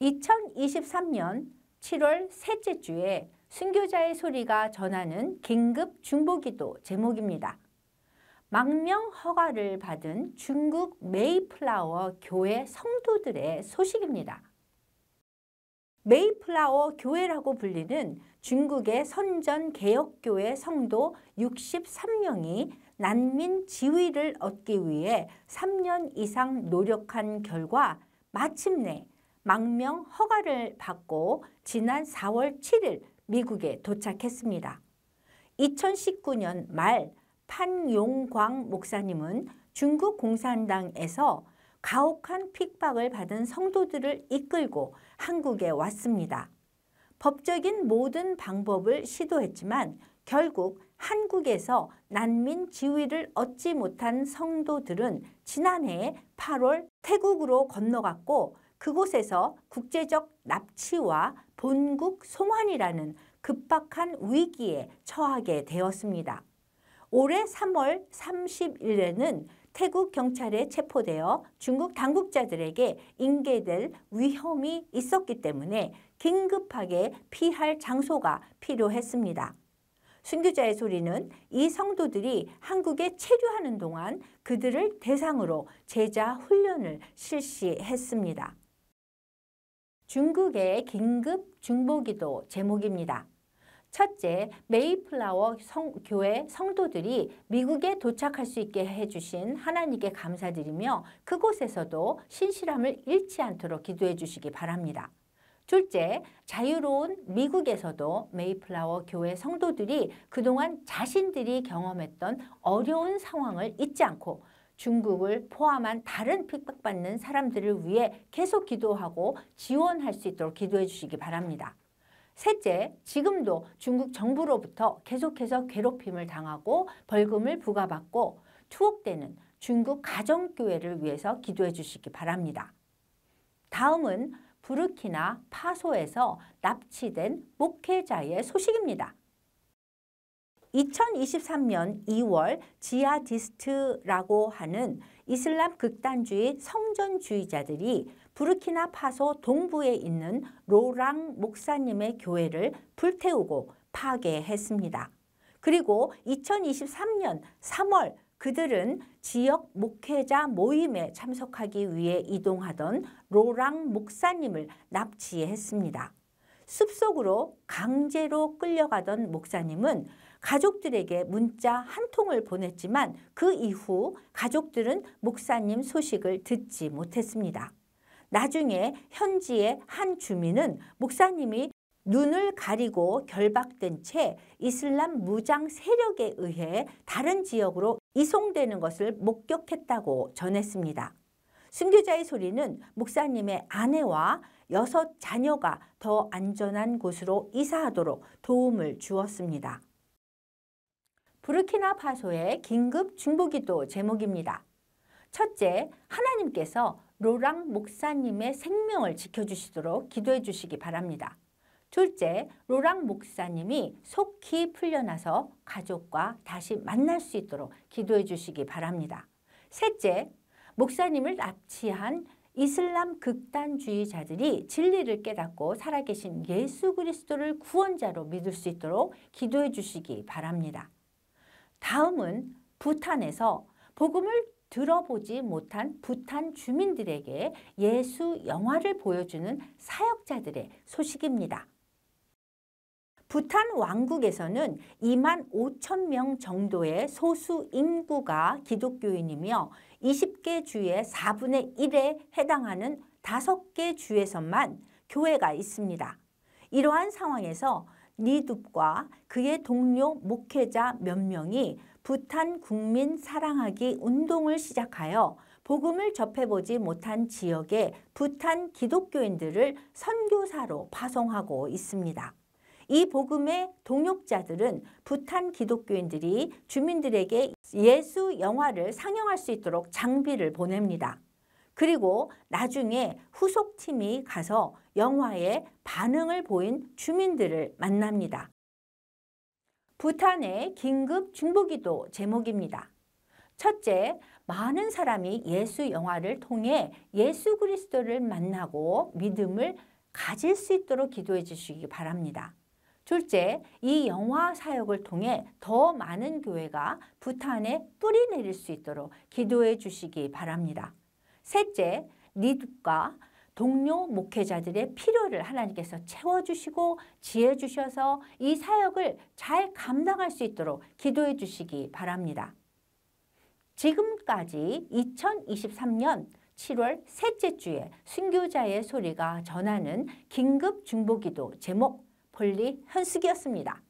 2023년 7월 셋째 주에 순교자의 소리가 전하는 긴급 중보기도 제목입니다. 망명 허가를 받은 중국 메이플라워 교회 성도들의 소식입니다. 메이플라워 교회라고 불리는 중국의 선전 개혁교회 성도 63명이 난민 지위를 얻기 위해 3년 이상 노력한 결과 마침내 망명 허가를 받고 지난 4월 7일 미국에 도착했습니다. 2019년 말 판용광 목사님은 중국 공산당에서 가혹한 핍박을 받은 성도들을 이끌고 한국에 왔습니다. 법적인 모든 방법을 시도했지만 결국 한국에서 난민 지위를 얻지 못한 성도들은 지난해 8월 태국으로 건너갔고 그곳에서 국제적 납치와 본국 송환이라는 급박한 위기에 처하게 되었습니다. 올해 3월 30일에는 태국 경찰에 체포되어 중국 당국자들에게 인계될 위험이 있었기 때문에 긴급하게 피할 장소가 필요했습니다. 순교자의 소리는 이 성도들이 한국에 체류하는 동안 그들을 대상으로 제자 훈련을 실시했습니다. 중국의 긴급 중보기도 제목입니다. 첫째, 메이플라워 성, 교회 성도들이 미국에 도착할 수 있게 해주신 하나님께 감사드리며 그곳에서도 신실함을 잃지 않도록 기도해 주시기 바랍니다. 둘째, 자유로운 미국에서도 메이플라워 교회 성도들이 그동안 자신들이 경험했던 어려운 상황을 잊지 않고 중국을 포함한 다른 핍박받는 사람들을 위해 계속 기도하고 지원할 수 있도록 기도해 주시기 바랍니다. 셋째, 지금도 중국 정부로부터 계속해서 괴롭힘을 당하고 벌금을 부과받고 투옥되는 중국 가정교회를 위해서 기도해 주시기 바랍니다. 다음은 부르키나 파소에서 납치된 목회자의 소식입니다. 2023년 2월 지하디스트라고 하는 이슬람 극단주의 성전주의자들이 부르키나파소 동부에 있는 로랑 목사님의 교회를 불태우고 파괴했습니다. 그리고 2023년 3월 그들은 지역 목회자 모임에 참석하기 위해 이동하던 로랑 목사님을 납치했습니다. 숲속으로 강제로 끌려가던 목사님은 가족들에게 문자 한 통을 보냈지만 그 이후 가족들은 목사님 소식을 듣지 못했습니다. 나중에 현지의 한 주민은 목사님이 눈을 가리고 결박된 채 이슬람 무장 세력에 의해 다른 지역으로 이송되는 것을 목격했다고 전했습니다. 순교자의 소리는 목사님의 아내와 여섯 자녀가 더 안전한 곳으로 이사하도록 도움을 주었습니다. 부르키나파소의 긴급 중보기도 제목입니다. 첫째, 하나님께서 로랑 목사님의 생명을 지켜주시도록 기도해 주시기 바랍니다. 둘째, 로랑 목사님이 속히 풀려나서 가족과 다시 만날 수 있도록 기도해 주시기 바랍니다. 셋째, 목사님을 납치한 이슬람 극단주의자들이 진리를 깨닫고 살아계신 예수 그리스도를 구원자로 믿을 수 있도록 기도해 주시기 바랍니다. 다음은 부탄에서 복음을 들어보지 못한 부탄 주민들에게 예수 영화를 보여주는 사역자들의 소식입니다. 부탄 왕국에서는 2만 5천 명 정도의 소수 인구가 기독교인이며 20개 주의 4분의 1에 해당하는 5개 주에서만 교회가 있습니다. 이러한 상황에서 니둡과 그의 동료 목회자 몇 명이 부탄 국민 사랑하기 운동을 시작하여 복음을 접해보지 못한 지역의 부탄 기독교인들을 선교사로 파송하고 있습니다. 이 복음의 동역자들은 부탄 기독교인들이 주민들에게 예수 영화를 상영할 수 있도록 장비를 보냅니다. 그리고 나중에 후속팀이 가서 영화에 반응을 보인 주민들을 만납니다. 부탄의 긴급 중보기도 제목입니다. 첫째, 많은 사람이 예수 영화를 통해 예수 그리스도를 만나고 믿음을 가질 수 있도록 기도해 주시기 바랍니다. 둘째, 이 영화 사역을 통해 더 많은 교회가 부탄에 뿌리 내릴 수 있도록 기도해 주시기 바랍니다. 셋째, 니둑과 동료 목회자들의 필요를 하나님께서 채워주시고 지혜 주셔서 이 사역을 잘 감당할 수 있도록 기도해 주시기 바랍니다. 지금까지 2023년 7월 셋째 주에 순교자의 소리가 전하는 긴급 중보기도 제목 폴리 현숙이었습니다.